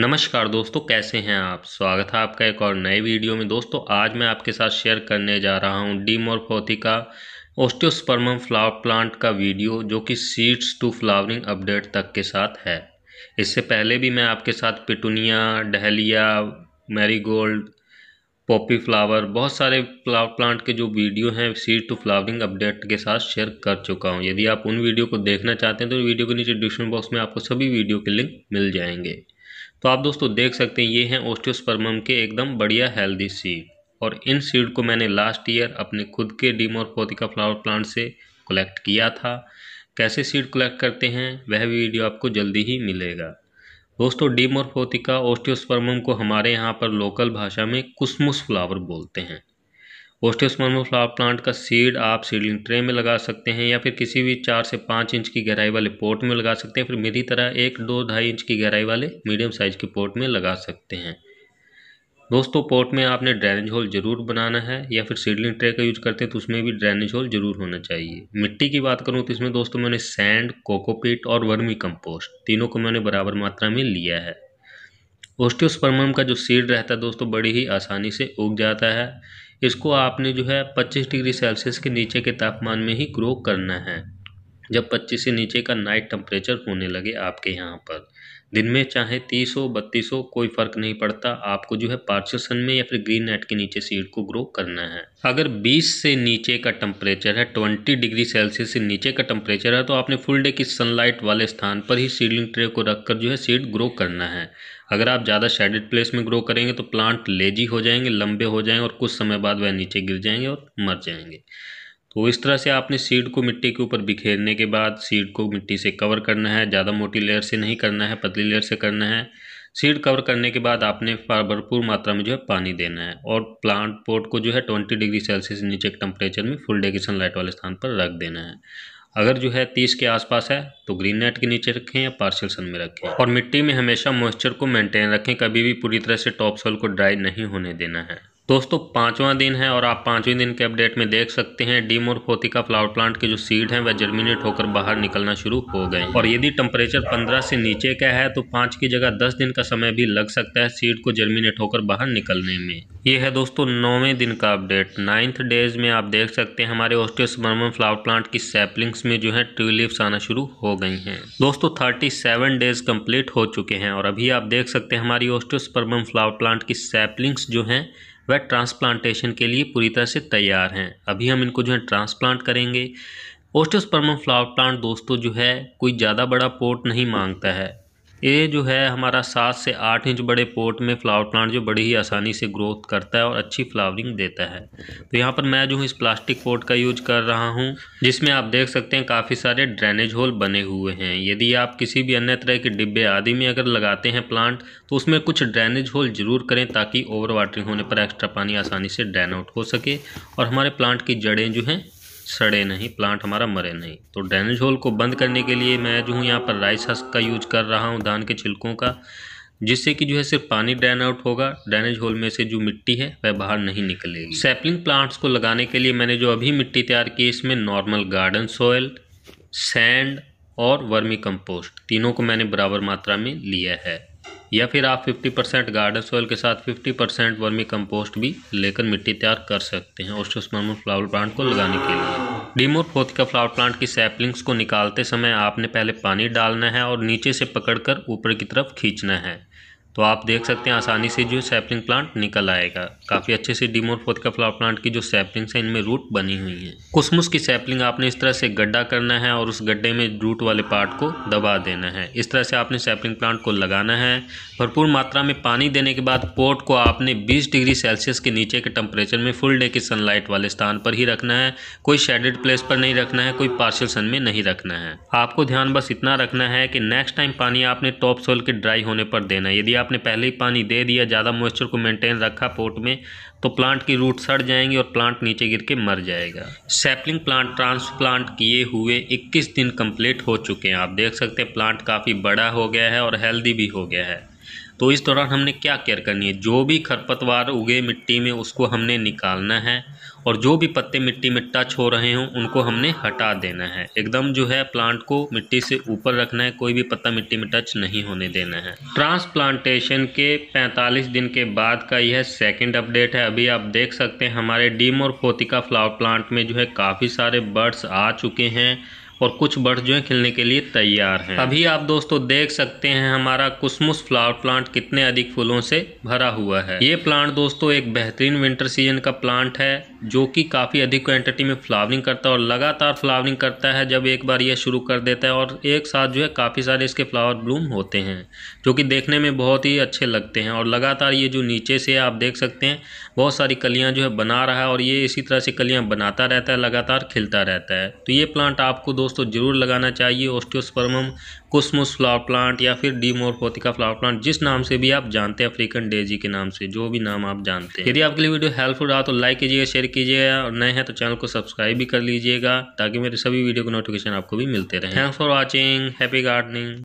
नमस्कार दोस्तों कैसे हैं आप स्वागत है आपका एक और नए वीडियो में दोस्तों आज मैं आपके साथ शेयर करने जा रहा हूं डीमोरफोथिका ओस्टियोस्पर्मम फ्लावर प्लांट का वीडियो जो कि सीड्स टू फ्लावरिंग अपडेट तक के साथ है इससे पहले भी मैं आपके साथ petunia dahlia marigold poppy flower बहुत सारे फ्लावर प्लांट के जो वीडियो हैं सीड टू फ्लावरिंग अपडेट के साथ शेयर कर चुका हूँ यदि आप उन वीडियो को देखना चाहते हैं तो वीडियो के नीचे डिस्क्रिप्शन बॉक्स में आपको सभी वीडियो के लिंक मिल जाएंगे तो आप दोस्तों देख सकते हैं ये हैं ओस्टियोस्पर्मम के एकदम बढ़िया हेल्दी सीड और इन सीड को मैंने लास्ट ईयर अपने खुद के डीमोरपोतिका फ्लावर प्लांट से कलेक्ट किया था कैसे सीड कलेक्ट करते हैं वह वीडियो आपको जल्दी ही मिलेगा दोस्तों डीमोरपोतिका ओस्टियोस्पर्मम को हमारे यहाँ पर लोकल भाषा में कुसमुस फ्लावर बोलते हैं ओस्टियोस्पर्म फ्लावर प्लांट का सीड आप सीडलिंग ट्रे में लगा सकते हैं या फिर किसी भी चार से पाँच इंच की गहराई वाले पोर्ट में लगा सकते हैं फिर मेरी तरह एक दो ढाई इंच की गहराई वाले मीडियम साइज के पोर्ट में लगा सकते हैं दोस्तों पोर्ट में आपने ड्रेनेज होल ज़रूर बनाना है या फिर सीडलिंग ट्रे का यूज करते हैं तो उसमें भी ड्रेनेज होल ज़रूर होना चाहिए मिट्टी की बात करूँ तो इसमें दोस्तों मैंने सैंड कोकोपीट और वर्मी कंपोस्ट तीनों को मैंने बराबर मात्रा में लिया है ओस्टियोस्पर्मम का जो सीड रहता है दोस्तों बड़ी ही आसानी से उग जाता है इसको आपने जो है 25 डिग्री सेल्सियस के नीचे के तापमान में ही ग्रो करना है जब 25 से नीचे का नाइट टेम्परेचर होने लगे आपके यहाँ पर दिन में चाहे तीस हो बत्तीस हो कोई फ़र्क नहीं पड़ता आपको जो है पार्शियल सन में या फिर ग्रीन नेट के नीचे सीड को ग्रो करना है अगर 20 से नीचे का टेम्परेचर है 20 डिग्री सेल्सियस से नीचे का टेम्परेचर है तो आपने फुल डे की सनलाइट वाले स्थान पर ही सीडलिंग ट्रे को रखकर जो है सीड ग्रो करना है अगर आप ज़्यादा शेडेड प्लेस में ग्रो करेंगे तो प्लांट लेजी हो जाएंगे लंबे हो जाएंगे और कुछ समय बाद वह नीचे गिर जाएंगे और मर जाएंगे तो इस तरह से आपने सीड को मिट्टी के ऊपर बिखेरने के बाद सीड को मिट्टी से कवर करना है ज़्यादा मोटी लेयर से नहीं करना है पतली लेयर से करना है सीड कवर करने के बाद आपने भरपूर मात्रा में जो है पानी देना है और प्लांट पोर्ट को जो है ट्वेंटी डिग्री सेल्सियस नीचे टेम्परेचर में फुल डे की सनलाइट वाले स्थान पर रख देना है अगर जो है तीस के आसपास है तो ग्रीन नेट के नीचे रखें या पार्शियल सन में रखें और मिट्टी में हमेशा मॉइस्चर को मेंटेन रखें कभी भी पूरी तरह से टॉप सॉल को ड्राई नहीं होने देना है दोस्तों पांचवा दिन है और आप पांचवें दिन के अपडेट में देख सकते हैं डीमोरफोतिका फ्लावर प्लांट के जो सीड हैं वह जर्मिनेट होकर बाहर निकलना शुरू हो गए और यदि टेम्परेचर 15 से नीचे का है तो पाँच की जगह 10 दिन का समय भी लग सकता है सीड को जर्मिनेट होकर बाहर निकलने में ये है दोस्तों नौवें दिन का अपडेट नाइन्थ डेज में आप देख सकते हैं हमारे बर्मन फ्लावर प्लांट की सैपलिंग्स में जो है ट्यूलिप्स आना शुरू हो गई हैं दोस्तों थर्टी सेवन डेज कंप्लीट हो चुके हैं और अभी आप देख सकते हैं हमारी बर्मन फ्लावर प्लांट की सैपलिंग्स जो हैं वह ट्रांसप्लांटेशन के लिए पूरी तरह से तैयार हैं अभी हम इनको जो है ट्रांसप्लांट करेंगे ओस्टोस्पर्मम फ्लावर प्लांट दोस्तों जो है कोई ज़्यादा बड़ा पोर्ट नहीं मांगता है ये जो है हमारा सात से आठ इंच बड़े पोर्ट में फ्लावर प्लांट जो बड़ी ही आसानी से ग्रोथ करता है और अच्छी फ्लावरिंग देता है तो यहाँ पर मैं जो हूँ इस प्लास्टिक पोर्ट का यूज कर रहा हूँ जिसमें आप देख सकते हैं काफ़ी सारे ड्रेनेज होल बने हुए हैं यदि आप किसी भी अन्य तरह के डिब्बे आदि में अगर लगाते हैं प्लांट तो उसमें कुछ ड्रेनेज होल ज़रूर करें ताकि ओवर वाटरिंग होने पर एक्स्ट्रा पानी आसानी से ड्रेन आउट हो सके और हमारे प्लांट की जड़ें जो हैं सड़े नहीं प्लांट हमारा मरे नहीं तो ड्रेनेज होल को बंद करने के लिए मैं जो हूँ यहाँ पर राइस हस्क का यूज कर रहा हूँ धान के छिलकों का जिससे कि जो है सिर्फ पानी ड्रेन आउट होगा ड्रेनेज होल में से जो मिट्टी है वह बाहर नहीं निकलेगी सैपलिंग प्लांट्स को लगाने के लिए मैंने जो अभी मिट्टी तैयार की इसमें नॉर्मल गार्डन सॉयल सैंड और वर्मी कंपोस्ट तीनों को मैंने बराबर मात्रा में लिया है या फिर आप 50 परसेंट गार्डन सोयल के साथ 50 परसेंट वर्मी कंपोस्ट भी लेकर मिट्टी तैयार कर सकते हैं ओस्टोस्पर्मल फ्लावर प्लांट को लगाने के लिए डीमोरफोथिका फ्लावर प्लांट की सैपलिंग्स को निकालते समय आपने पहले पानी डालना है और नीचे से पकड़कर ऊपर की तरफ खींचना है तो आप देख सकते हैं आसानी से जो सैपलिंग प्लांट निकल आएगा काफ़ी अच्छे से डिमोरफोथ का फ्लावर प्लांट की जो सैपलिंग्स हैं इनमें रूट बनी हुई है कुसमुस की सैपलिंग आपने इस तरह से गड्ढा करना है और उस गड्ढे में रूट वाले पार्ट को दबा देना है इस तरह से आपने सैपलिंग प्लांट को लगाना है भरपूर मात्रा में पानी देने के बाद पोर्ट को आपने बीस डिग्री सेल्सियस के नीचे के टेम्परेचर में फुल डे के सनलाइट वाले स्थान पर ही रखना है कोई शेडेड प्लेस पर नहीं रखना है कोई पार्शल सन में नहीं रखना है आपको ध्यान बस इतना रखना है कि नेक्स्ट टाइम पानी आपने टॉप सोल के ड्राई होने पर देना है यदि आप आपने पहले ही पानी दे दिया ज़्यादा मॉइस्चर को मेंटेन रखा पोट में तो प्लांट की रूट सड़ जाएंगी और प्लांट नीचे गिर के मर जाएगा सैपलिंग प्लांट ट्रांसप्लांट किए हुए 21 दिन कंप्लीट हो चुके हैं आप देख सकते हैं प्लांट काफ़ी बड़ा हो गया है और हेल्दी भी हो गया है तो इस दौरान हमने क्या केयर करनी है जो भी खरपतवार उगे मिट्टी में उसको हमने निकालना है और जो भी पत्ते मिट्टी में टच हो रहे हों उनको हमने हटा देना है एकदम जो है प्लांट को मिट्टी से ऊपर रखना है कोई भी पत्ता मिट्टी में टच नहीं होने देना है ट्रांसप्लांटेशन के 45 दिन के बाद का यह सेकंड अपडेट है अभी आप देख सकते हैं हमारे डीम और फोतिका फ्लावर प्लांट में जो है काफ़ी सारे बर्ड्स आ चुके हैं और कुछ बर्ड जो है खिलने के लिए तैयार हैं अभी आप दोस्तों देख सकते हैं हमारा कुसमुस फ्लावर प्लांट कितने अधिक फूलों से भरा हुआ है ये प्लांट दोस्तों एक बेहतरीन विंटर सीजन का प्लांट है जो कि काफ़ी अधिक क्वांटिटी में फ्लावरिंग करता है और लगातार फ्लावरिंग करता है जब एक बार यह शुरू कर देता है और एक साथ जो है काफ़ी सारे इसके फ्लावर ब्लूम होते हैं जो कि देखने में बहुत ही अच्छे लगते हैं और लगातार ये जो नीचे से आप देख सकते हैं बहुत सारी कलियाँ जो है बना रहा है और ये इसी तरह से कलियाँ बनाता रहता है लगातार खिलता रहता है तो ये प्लांट आपको दोस्तों ज़रूर लगाना चाहिए ओस्टियोस्पर्मम कुसमुस फ्लावर प्लांट या फिर डीमोरफोतिका फ्लावर प्लांट जिस नाम से भी आप जानते हैं अफ्रीकन डेजी के नाम से जो भी नाम आप जानते हैं यदि आपके लिए वीडियो हेल्पफुल रहा तो लाइक कीजिएगा शेयर कीजिएगा और नए हैं तो चैनल को सब्सक्राइब भी कर लीजिएगा ताकि मेरे सभी वीडियो के नोटिफिकेशन आपको भी मिलते रहे thanks for watching happy gardening